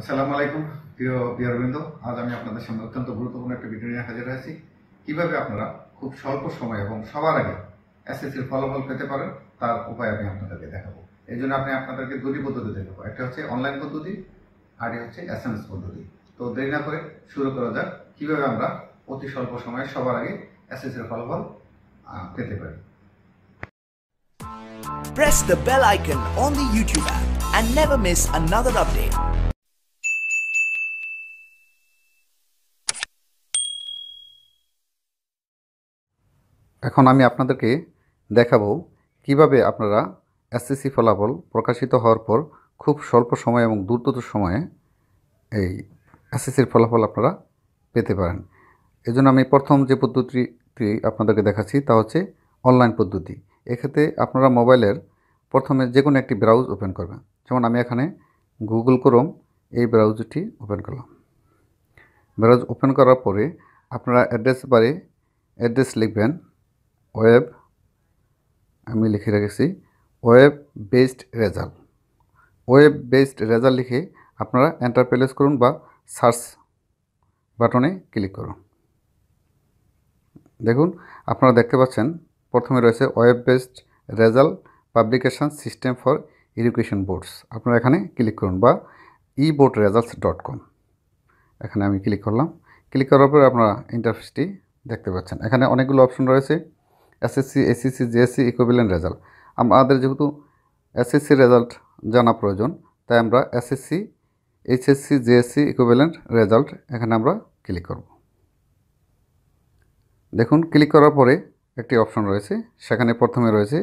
আসসালামু আলাইকুম প্রিয় প্রিয়রবৃন্দ আজ আমি আপনাদের সামনে অত্যন্ত গুরুত্বপূর্ণ একটা ভিডিও নিয়ে হাজির হয়েছি কীভাবে আপনারা খুব স্বল্প সময় এবং সবার আগে এসএসসির ফলাফল পেতে পারেন তার উপায় আমি আপনাদেরকে দেখাবো এই জন্য আমি আপনাদেরকে দুটি পদ্ধতি দেখাবো একটা হচ্ছে অনলাইন পদ্ধতি আর হচ্ছে এসএমএস পদ্ধতি তো দেরি না করে শুরু করা যাক কীভাবে আমরা অতি স্বল্প সময়ে সবার আগে এসএসসির ফলাফল পেতে পারি Press the bell icon on the YouTube app and never miss another update. এখন আমি আপনাদেরকে দেখাবো কিভাবে আপনারা এসএসসি ফলাফল প্রকাশিত হওয়ার পর খুব স্বল্প সময়ে এবং দ্রুততর সময়ে এই এসএসসির ফলাফল আপনারা পেতে পারেন এজন্য আমি প্রথম যে পদ্ধতিটি আপনাদেরকে দেখাচ্ছি তা হচ্ছে অনলাইন পদ্ধতি এক্ষেত্রে আপনারা মোবাইলের প্রথমে যে কোনো একটি ব্রাউজ ওপেন করবেন যেমন আমি এখানে গুগল ক্রোম এই ব্রাউজটি ওপেন করলাম ব্রাউজ ওপেন করার পরে আপনারা অ্যাড্রেস বারে অ্যাড্রেস লিখবেন ওয়েব আমি লিখে রেখেছি web based result web based result লিখে আপনারা এন্টার প্রেস করুন বা সার্চ বাটনে ক্লিক করুন দেখুন আপনারা দেখতে পাচ্ছেন প্রথমে রয়েছে web based result publication system for education boards আপনারা এখানে ক্লিক করুন বা e board results dot com এখানে আমি ক্লিক করলাম ক্লিক করার পরে আপনারা ইন্টারফেসটি দেখতে পাচ্ছেন এখানে অনেকগুলো অপশন রয়েছে SSC SSC JSC equivalent result আমাদের যেহেতু এসএসসি রেজাল্ট জানা প্রয়োজন তাই আমরা SSC HSC JSC equivalent result এখানে আমরা ক্লিক করব দেখুন ক্লিক করার পরে একটি অপশন রয়েছে সেখানে প্রথমে রয়েছে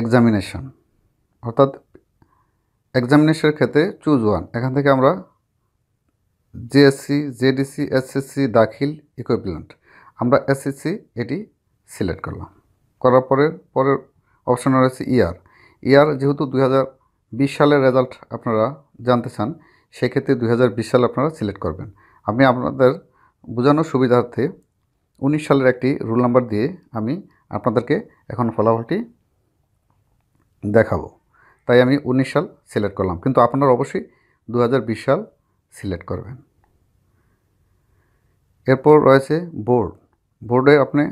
এক্সামিনেশন অর্থাৎ এক্সামিনেশনের ক্ষেত্রে চুজ ওয়ান এখান থেকে আমরা JSC JDC SSC Dakhil equivalent আমরা এসএসসি এটি সিলেক্ট করলাম করার পরে পরের অপশন রয়েছে ইয়ার ইয়ার যেহেতু দুই বিশ সালের রেজাল্ট আপনারা জানতে চান সেক্ষেত্রে দুই সাল আপনারা সিলেক্ট করবেন আমি আপনাদের বোঝানোর সুবিধার্থে উনিশ সালের একটি রুল নাম্বার দিয়ে আমি আপনাদেরকে এখন ফলাফলটি দেখাবো তাই আমি উনিশ সাল সিলেক্ট করলাম কিন্তু আপনারা অবশ্যই দু সাল সিলেক্ট করবেন এরপর রয়েছে বোর্ড বোর্ডে আপনি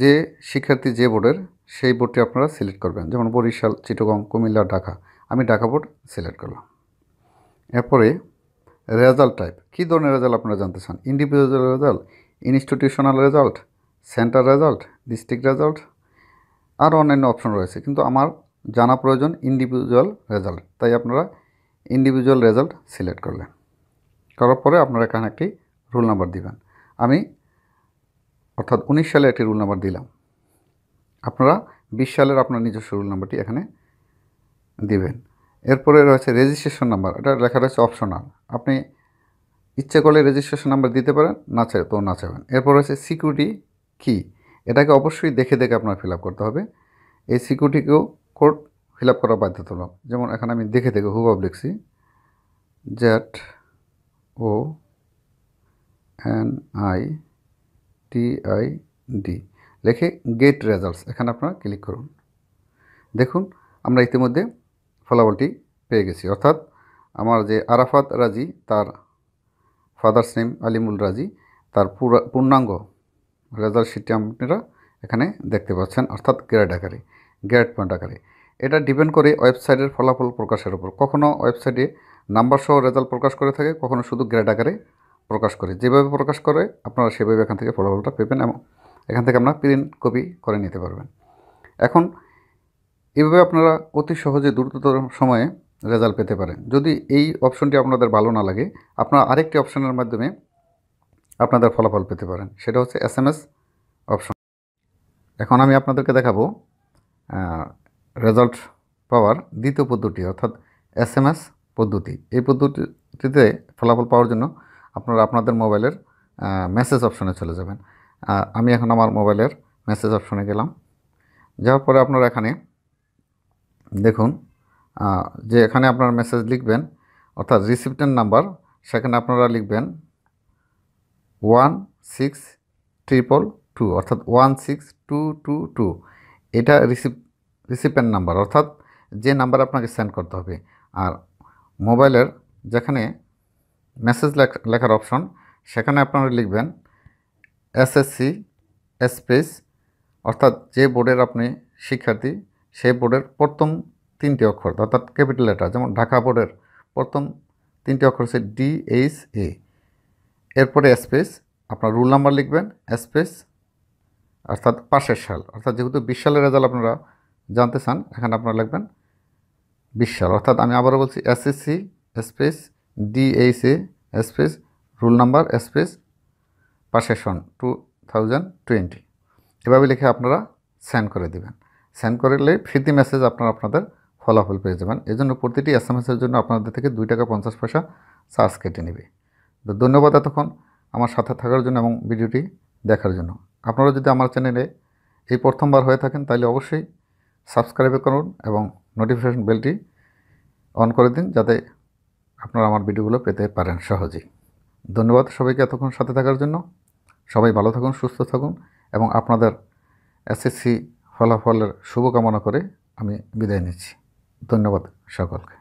যে শিক্ষার্থী যে বোর্ডের সেই বোর্ডটি আপনারা সিলেক্ট করবেন যেমন বরিশাল চিটগং কুমিল্লা ঢাকা আমি ঢাকা বোর্ড সিলেক্ট করলাম এরপরে রেজাল্ট টাইপ কী ধরনের রেজাল্ট আপনারা জানতে চান individual result institutional result centre result district result আর অন্যান্য অপশন রয়েছে কিন্তু আমার জানা প্রয়োজন ইন্ডিভিজুয়াল রেজাল্ট তাই আপনারা ইন্ডিভিজুয়াল রেজাল্ট সিলেক্ট করলেন করার পরে আপনারা এখানে একটি রোল নাম্বার দিবেন আমি অর্থাৎ উনিশ সালে একটি রুল নাম্বার দিলাম আপনারা বিশ সালের আপনার নিজস্ব রুল নাম্বারটি এখানে দিবেন এরপরে রয়েছে রেজিস্ট্রেশন নাম্বার এটা লেখা রয়েছে অপশনাল আপনি ইচ্ছে করলে রেজিস্ট্রেশন নাম্বার দিতে পারেন না চাই তো না চাইবেন এরপর রয়েছে সিকিউরিটি কি এটাকে অবশ্যই দেখে দেখে আপনার ফিল করতে হবে এই সিকিউরিটিকেও কোড ফিল আপ করা বাধ্যতামূলক যেমন এখানে আমি দেখে দেখে হুব লিখছি জ্যাট ও এন আই টিআইডি লেখে গেট রেজাল্টস এখানে আপনারা ক্লিক করুন দেখুন আমরা ইতিমধ্যে ফলাফলটি পেয়ে গেছি অর্থাৎ আমার যে আরাফাত রাজি তার ফাদার্স নেম আলিমুল রাজি তার পূর্ণাঙ্গ রেজাল্ট শিটটি আপনারা এখানে দেখতে পাচ্ছেন অর্থাৎ গ্রেড আকারে গ্রেড পয়েন্ট আকারে এটা ডিপেন্ড করে ওয়েবসাইটের ফলাফল প্রকাশের উপর কখনও ওয়েবসাইটে নাম্বার সহ রেজাল্ট প্রকাশ করে থাকে কখনও শুধু গ্রেড আকারে প্রকাশ করে যেভাবে প্রকাশ করে আপনারা সেভাবে এখান থেকে ফলাফলটা পেবেন এবং এখান থেকে আপনারা প্রিন্ট কপি করে নিতে পারবেন এখন এভাবে আপনারা অতি সহজে দ্রুততর সময়ে রেজাল্ট পেতে পারেন যদি এই অপশনটি আপনাদের ভালো না লাগে আপনারা আরেকটি অপশনের মাধ্যমে আপনাদের ফলাফল পেতে পারেন সেটা হচ্ছে এস এম এস অপশন এখন আমি আপনাদেরকে দেখাবো রেজাল্ট পাওয়ার দ্বিতীয় পদ্ধতি অর্থাৎ এস এম এস পদ্ধতি এই পদ্ধতিতে ফলাফল পাওয়ার জন্য আপনারা আপনাদের মোবাইলের মেসেজ অপশনে চলে যাবেন আমি এখন আমার মোবাইলের মেসেজ অপশনে গেলাম যাওয়ার পরে আপনারা এখানে দেখুন যে এখানে আপনার মেসেজ লিখবেন অর্থাৎ রিসিপ্টের নাম্বার সেখানে আপনারা লিখবেন ওয়ান সিক্স ট্রিপল টু অর্থাৎ one six two two two এটা রিসিপ রিসিপেন্ট নাম্বার অর্থাৎ যে নাম্বার আপনাকে সেন্ড করতে হবে আর মোবাইলের যেখানে মেসেজ লেখার অপশন সেখানে আপনারা লিখবেন এসএসসি স্পেস অর্থাৎ যে বোর্ডের আপনি শিক্ষার্থী সেই বোর্ডের প্রথম তিনটি অক্ষর অর্থাৎ ক্যাপিটাল লেটার যেমন ঢাকা বোর্ডের প্রথম তিনটি অক্ষর হচ্ছে ডি এইচ এ এরপরে স্পেস আপনার রুল নাম্বার লিখবেন স্পেস অর্থাৎ পাশের সাল অর্থাৎ যেহেতু বিশ সালের রেজাল্ট আপনারা জানতে চান এখানে আপনারা লিখবেন বিশ সাল অর্থাৎ আমি আবারও বলছি SSC space DHA space roll number space পারসেশন টু থাউজেন্ড টোয়েন্টি এভাবে লিখে আপনারা সেন্ড করে দিবেন সেন্ড করলে ফিরতি মেসেজ আপনারা আপনাদের ফলাফল পেয়ে যাবেন এজন্য প্রতিটি এস এম এসের জন্য আপনাদের থেকে দুই টাকা পঞ্চাশ পয়সা চার্জ কেটে নেবে তো ধন্যবাদ এতক্ষণ আমার সাথে থাকার জন্য এবং ভিডিওটি দেখার জন্য আপনারা যদি আমার চ্যানেলে এই প্রথমবার হয়ে থাকেন তাহলে অবশ্যই সাবস্ক্রাইব করুন এবং নোটিফিকেশন বেলটি অন করে দিন যাতে আপনারা আমার ভিডিওগুলো পেতে পারেন সহজেই ধন্যবাদ সবাইকে এতক্ষণ সাথে থাকার জন্য সবাই ভালো থাকুন সুস্থ থাকুন এবং আপনাদের এসএসসি ফলাফলের শুভকামনা করে আমি বিদায় নিচ্ছি ধন্যবাদ সকলকে